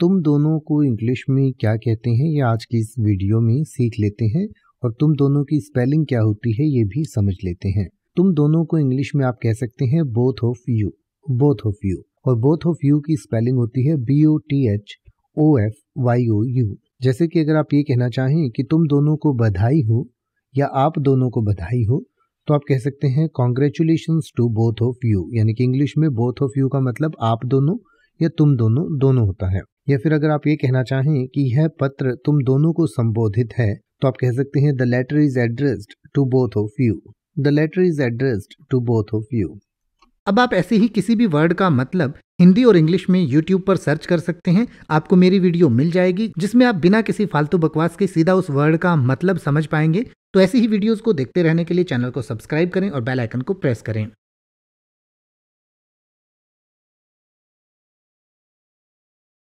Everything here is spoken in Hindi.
तुम दोनों को इंग्लिश में क्या कहते हैं ये आज की इस वीडियो में सीख लेते हैं और तुम दोनों की स्पेलिंग क्या होती है ये भी समझ लेते हैं तुम दोनों को इंग्लिश में आप कह सकते हैं both of you both of you और बोथ ऑफ यू की स्पेलिंग होती है B O T H O F Y O U जैसे कि अगर आप ये कहना चाहें कि तुम दोनों को बधाई हो या आप दोनों को बधाई हो तो आप कह सकते हैं congratulation to both of you यानी कि इंग्लिश में बोथ ऑफ यू का मतलब आप दोनों या तुम दोनों दोनों होता है या फिर अगर आप ये कहना चाहें कि यह पत्र तुम दोनों को संबोधित है तो आप कह सकते हैं the letter is addressed to both of you the letter is addressed to both of you अब आप ऐसे ही किसी भी वर्ड का मतलब हिंदी और इंग्लिश में YouTube पर सर्च कर सकते हैं आपको मेरी वीडियो मिल जाएगी जिसमें आप बिना किसी फालतू बकवास के सीधा उस वर्ड का मतलब समझ पाएंगे तो ऐसी ही वीडियोस को देखते रहने के लिए चैनल को सब्सक्राइब करें और बेल आइकन को प्रेस करें